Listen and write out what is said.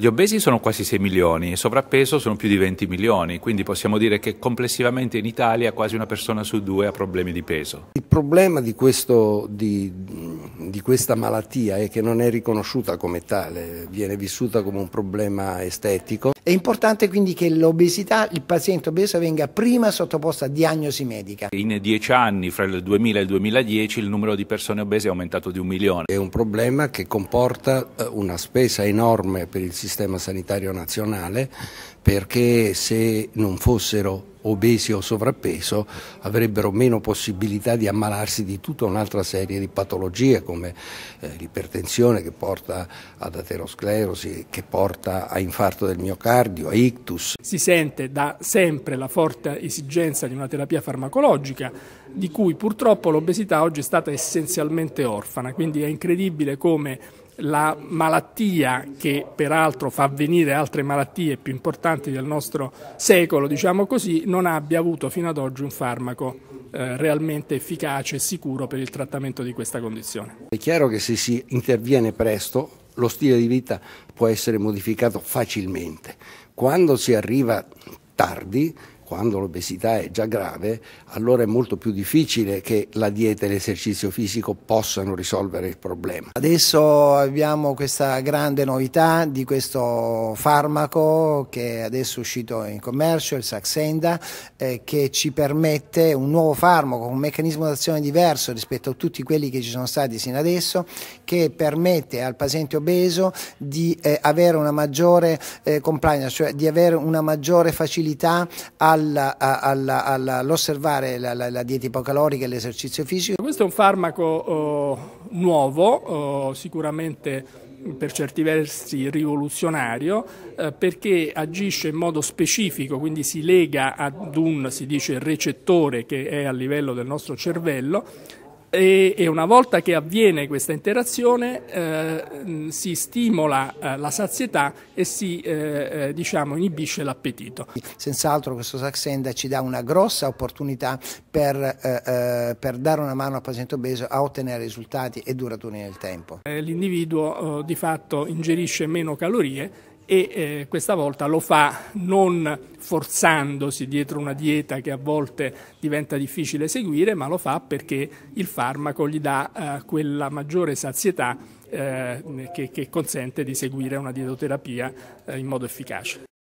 Gli obesi sono quasi 6 milioni, e sovrappeso sono più di 20 milioni, quindi possiamo dire che complessivamente in Italia quasi una persona su due ha problemi di peso. Il problema di, questo, di, di questa malattia è che non è riconosciuta come tale, viene vissuta come un problema estetico. È importante quindi che l'obesità, il paziente obeso venga prima sottoposto a diagnosi medica. In dieci anni, fra il 2000 e il 2010, il numero di persone obese è aumentato di un milione. È un problema che comporta eh, una spesa enorme per il sistema sistema sanitario nazionale perché se non fossero obesi o sovrappeso avrebbero meno possibilità di ammalarsi di tutta un'altra serie di patologie come eh, l'ipertensione che porta ad aterosclerosi, che porta a infarto del miocardio, a ictus. Si sente da sempre la forte esigenza di una terapia farmacologica di cui purtroppo l'obesità oggi è stata essenzialmente orfana, quindi è incredibile come la malattia che peraltro fa avvenire altre malattie più importanti del nostro secolo, diciamo così, non abbia avuto fino ad oggi un farmaco eh, realmente efficace e sicuro per il trattamento di questa condizione. È chiaro che se si interviene presto lo stile di vita può essere modificato facilmente. Quando si arriva tardi quando l'obesità è già grave, allora è molto più difficile che la dieta e l'esercizio fisico possano risolvere il problema. Adesso abbiamo questa grande novità di questo farmaco che è adesso uscito in commercio, il Saxenda, eh, che ci permette un nuovo farmaco, con un meccanismo d'azione diverso rispetto a tutti quelli che ci sono stati sino adesso, che permette al paziente obeso di eh, avere una maggiore eh, compliance, cioè di avere una maggiore facilità al all'osservare la, la, la, dieta ipocalorica e l'esercizio fisico. Questo è un farmaco oh, nuovo, oh, sicuramente per certi versi rivoluzionario eh, perché agisce in modo specifico, quindi si lega ad un, si dice, recettore che è a livello del nostro cervello e, e, una volta che avviene questa interazione eh, si stimola eh, la sazietà e si eh, eh, diciamo, inibisce l'appetito. Senz'altro questo Saxenda ci dà una grossa opportunità per, eh, eh, per, dare una mano al paziente obeso a ottenere risultati e duraturi nel tempo. L'individuo oh, di fatto ingerisce meno calorie e eh, questa volta lo fa non forzandosi dietro una dieta che a volte diventa difficile seguire, ma lo fa perché il farmaco gli dà eh, quella maggiore sazietà eh, che, che, consente di seguire una dietoterapia eh, in modo efficace.